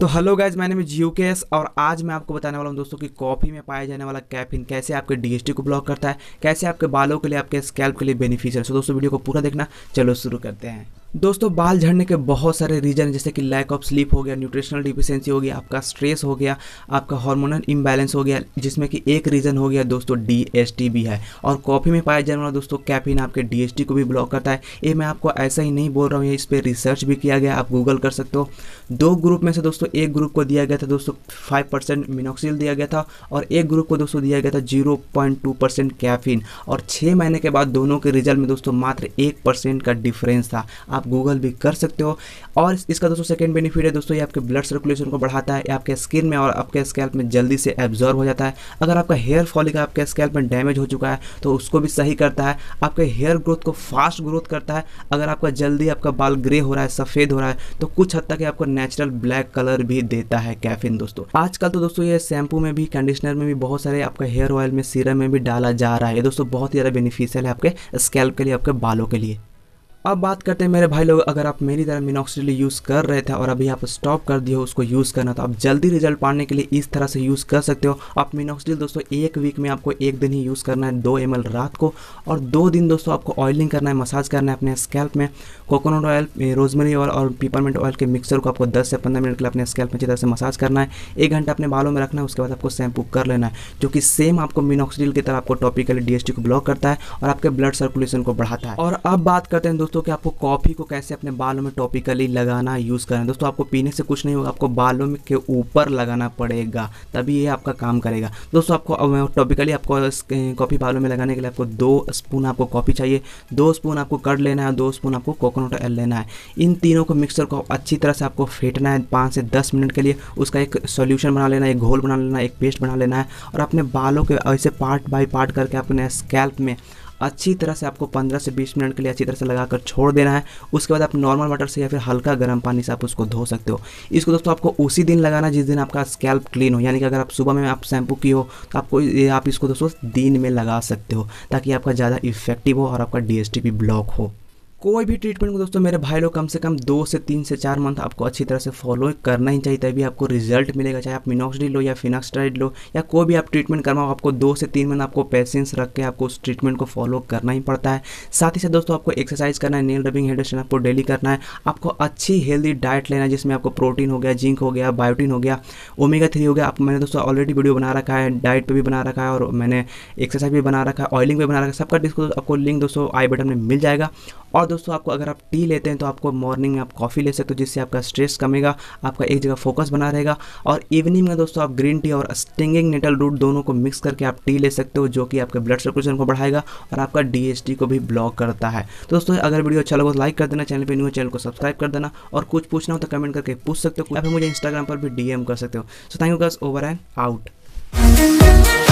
तो hello guys मैंने मैं जियो के एस और आज मैं आपको बताने वाला हूँ दोस्तों कि कॉफ़ी में पाया जाने वाला कैफिन कैसे आपके डीएसटी को ब्लॉक करता है कैसे आपके बालों के लिए आपके स्कैल्प के लिए बेनिफिशियल सो दोस्तों वीडियो को पूरा देखना चलो शुरू करते हैं दोस्तों बाल झड़ने के बहुत सारे रीजन जैसे कि लैक ऑफ स्लीप हो गया न्यूट्रिशनल डिफिशेंसी हो गया आपका स्ट्रेस हो गया आपका हार्मोनल इम्बैलेंस हो गया जिसमें कि एक रीज़न हो गया दोस्तों डी भी है और कॉफ़ी में पाया जाने वाला दोस्तों कैफीन आपके डी को भी ब्लॉक करता है ये मैं आपको ऐसा ही नहीं बोल रहा हूँ ये इस पर रिसर्च भी किया गया आप गूगल कर सकते हो दो ग्रुप में से दोस्तों एक ग्रुप को दिया गया था दोस्तों फाइव परसेंट मिनोक्सिल दिया गया था और एक ग्रुप को दोस्तों दिया गया था zero point two percent caffeine और छः महीने के बाद दोनों के रिजल्ट में दोस्तों मात्र एक परसेंट का डिफरेंस था आप आप गूगल भी कर सकते हो और इसका दोस्तों सेकेंड बेनिफिट है दोस्तों ये आपके ब्लड सर्कुलेशन को बढ़ाता है आपके स्किन में और आपके स्कैल्प में जल्दी से एब्जॉर्व हो जाता है अगर आपका हेयर फॉलिक आपके स्कैल्प में डैमेज हो चुका है तो उसको भी सही करता है आपके हेयर ग्रोथ को फास्ट ग्रोथ करता है अगर आपका जल्दी आपका बाल ग्रे हो रहा है सफ़ेद हो रहा है तो कुछ हद तक आपको नेचुरल ब्लैक कलर भी देता है कैफिन दोस्तों आजकल तो दोस्तों ये शैम्पू में भी कंडीशनर में भी बहुत सारे आपका हेयर ऑयल में सीरम में भी डाला जा रहा है दोस्तों बहुत ही ज़्यादा बेनिफिशियल है आपके स्कैल्प के लिए आपके बालों के लिए अब बात करते हैं मेरे भाई लोग अगर आप मेरी तरह मिनोक्सिडिल यूज़ कर रहे थे और अभी आप स्टॉप कर दिए हो उसको यूज़ करना तो आप जल्दी रिजल्ट पाने के लिए इस तरह से यूज़ कर सकते हो आप मिनोक्सिडिल दोस्तों एक वीक में आपको एक दिन ही यूज़ करना है दो एम रात को और दो दिन दोस्तों आपको ऑयलिंग करना है मसाज करना है अपने स्कैल्प में कोकोनट ऑयल रोजमेरी ऑयल और पीपरमेंट ऑयल के मिक्सर को आपको दस से पंद्रह मिनट के लिए अपने स्कैल्प में अच्छी तरह से मसाज करना है एक घंटा अपने बालों में रखना है उसके बाद आपको शैम्पू कर लेना है जो कि सेम आपको मिनोक्सिडिल की तरह आपको टॉपिकली डी को ब्लॉक करता है और आपके ब्लड सर्कुलेशन को बढ़ाता है और अब बात करते हैं दोस्तों कि आपको कॉफ़ी को कैसे अपने बालों में टॉपिकली लगाना यूज़ करना दोस्तों आपको पीने से कुछ नहीं होगा आपको बालों में के ऊपर लगाना पड़ेगा तभी ये आपका काम करेगा दोस्तों आपको टॉपिकली आपको कॉफ़ी बालों में लगाने के लिए आपको दो स्पून आपको कॉफ़ी चाहिए दो स्पून आपको कर लेना है दो स्पून आपको कोकोनट ऑयल लेना है इन तीनों को मिक्सर को अच्छी तरह से आपको फेंटना है पाँच से दस मिनट के लिए उसका एक सोल्यूशन बना लेना है एक घोल बना लेना है एक पेस्ट बना लेना है और अपने बालों के ऐसे पार्ट बाई पार्ट करके अपने स्कैल्प में अच्छी तरह से आपको 15 से 20 मिनट के लिए अच्छी तरह से लगाकर छोड़ देना है उसके बाद आप नॉर्मल वाटर से या फिर हल्का गर्म पानी से आप उसको धो सकते हो इसको दोस्तों आपको उसी दिन लगाना जिस दिन आपका स्कैल्प क्लीन हो यानी कि अगर आप सुबह में आप शैम्पू की हो तो आपको आप इसको दोस्तों दिन में लगा सकते हो ताकि आपका ज़्यादा इफेक्टिव हो और आपका डी ब्लॉक हो कोई भी ट्रीटमेंट को दोस्तों मेरे भाई लोग कम से कम दो से तीन से चार मंथ आपको अच्छी तरह से फॉलो करना ही चाहिए तभी आपको रिजल्ट मिलेगा चाहे आप मिनोक्सडी लो या फिनाक्सटाइड लो या कोई भी आप ट्रीटमेंट करवाओ आपको दो से तीन मंथ आपको पेशेंस रख के आपको उस ट्रीटमेंट को फॉलो करना ही पड़ता है साथ ही साथ दोस्तों आपको एक्सरसाइज करना है नील रबिंग हेड आपको डेली करना है आपको अच्छी हेल्दी डाइट लेना है जिसमें आपको प्रोटीन हो गया जिंक हो गया बायोटीन हो गया ओमेगा थ्री हो गया आप मैंने दोस्तों ऑलरेडी वीडियो बना रखा है डाइट पर भी बना रखा है और मैंने एक्सरसाइज भी बना रखा है ऑयलिंग भी बना रखा है सबका डिस्को आपको लिंक दोस्तों आई बटन में मिल जाएगा और दोस्तों आपको अगर आप टी लेते हैं तो आपको मॉर्निंग में आप कॉफ़ी ले सकते हो जिससे आपका स्ट्रेस कमेगा आपका एक जगह फोकस बना रहेगा और इवनिंग में दोस्तों आप ग्रीन टी और स्टिंगिंग नेटल रूट दोनों को मिक्स करके आप टी ले सकते हो जो कि आपके ब्लड सर्कुलेशन को बढ़ाएगा और आपका डी को भी ब्लॉक करता है तो दोस्तों अगर वीडियो अच्छा लगा तो लाइक कर देना चैनल पर न्यू चैनल को सब्सक्राइब कर देना और कुछ पूछना हो तो कमेंट करके पूछ सकते हो या फिर मुझे इंस्टाग्राम पर भी डीएम कर सकते हो so thank you girls over and out